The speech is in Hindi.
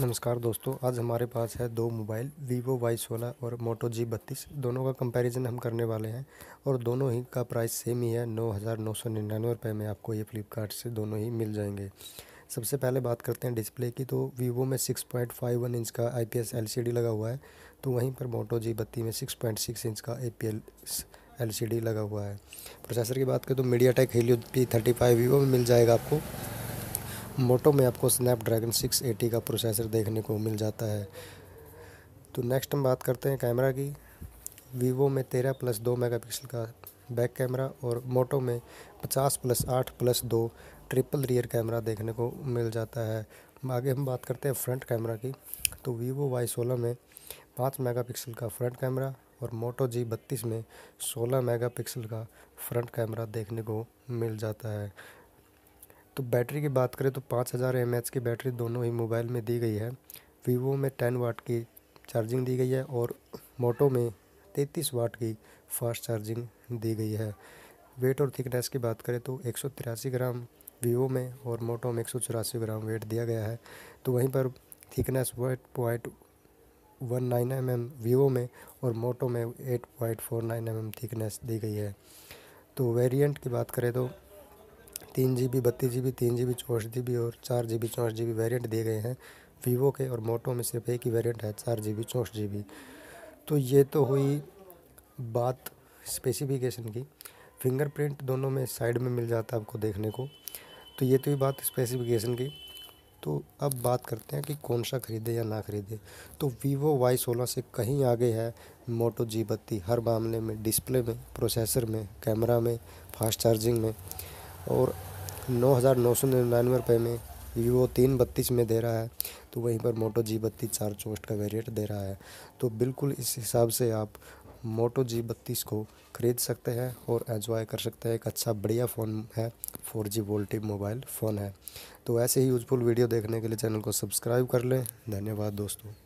नमस्कार दोस्तों आज हमारे पास है दो मोबाइल वीवो वाई सोलह और मोटो जी बत्तीस दोनों का कंपैरिजन हम करने वाले हैं और दोनों ही का प्राइस सेम ही है नौ हज़ार नौ सौ निन्यानवे रुपये में आपको ये फ़्लिपकार्ट से दोनों ही मिल जाएंगे सबसे पहले बात करते हैं डिस्प्ले की तो वीवो में six point five one inch का I P S L C D लगा हुआ है तो वहीं पर मोटो जी बत्ती में सिक्स पॉइंट सिक्स इंच का A P L L C D लगा हुआ है प्रोसेसर की बात करें तो MediaTek Helio P thirty five Vivo में मिल जाएगा आपको मोटो में आपको स्नैपड्रैगन 680 का प्रोसेसर देखने को मिल जाता है तो नेक्स्ट हम बात करते हैं कैमरा की वीवो में तेरह प्लस दो मेगा पिक्सल का बैक कैमरा और मोटो में पचास प्लस आठ प्लस दो ट्रिपल रियर कैमरा देखने को मिल जाता है आगे हम बात करते हैं फ्रंट कैमरा की तो वीवो वाई सोलह में पाँच मेगा का फ्रंट कैमरा और मोटो जी बत्तीस में सोलह मेगा का फ्रंट कैमरा देखने को मिल जाता है तो बैटरी की बात करें तो पाँच हज़ार एम एच की बैटरी दोनों ही मोबाइल में दी गई है वीवो में टेन वाट की चार्जिंग दी गई है और मोटो में तैंतीस वाट की फास्ट चार्जिंग दी गई है वेट और थिकनेस की बात करें तो एक ग्राम वीवो में और मोटो में एक ग्राम वेट दिया गया है तो वहीं पर thickness eight point one nine M M Vivo में और मोटो में eight point four nine M M thickness दी गई है तो वेरिएंट की बात करें तो तीन जी बी बत्तीस जी बी तीन जी बी चौंसठ जी बी और चार जी बी चौंसठ जी बी वेरियंट दिए गए हैं वीवो के और मोटो में सिर्फ एक ही वेरियंट है चार जी बी चौंसठ जी बी तो ये तो हुई बात स्पेसिफिकेशन की फिंगरप्रिंट दोनों में साइड में मिल जाता है आपको देखने को तो ये तो ही बात स्पेसिफिकेशन की तो अब बात करते हैं कि कौन सा ख़रीदे या ना ख़रीदे तो वीवो वाई सोलह से कहीं आगे है मोटो जी बत्ती हर मामले में डिस्प्ले में प्रोसेसर में कैमरा में फास्ट चार्जिंग में और नौ हज़ार नौ सौ निन्यानवे में वीवो तीन बत्तीस में दे रहा है तो वहीं पर मोटो जी बत्तीस चार चौसठ का वेरिएट दे रहा है तो बिल्कुल इस हिसाब से आप मोटो जी बत्तीस को ख़रीद सकते हैं और एंजॉय कर सकते हैं एक अच्छा बढ़िया फ़ोन है four G voltage mobile phone है तो ऐसे ही यूज़फुल वीडियो देखने के लिए चैनल को सब्सक्राइब कर लें धन्यवाद दोस्तों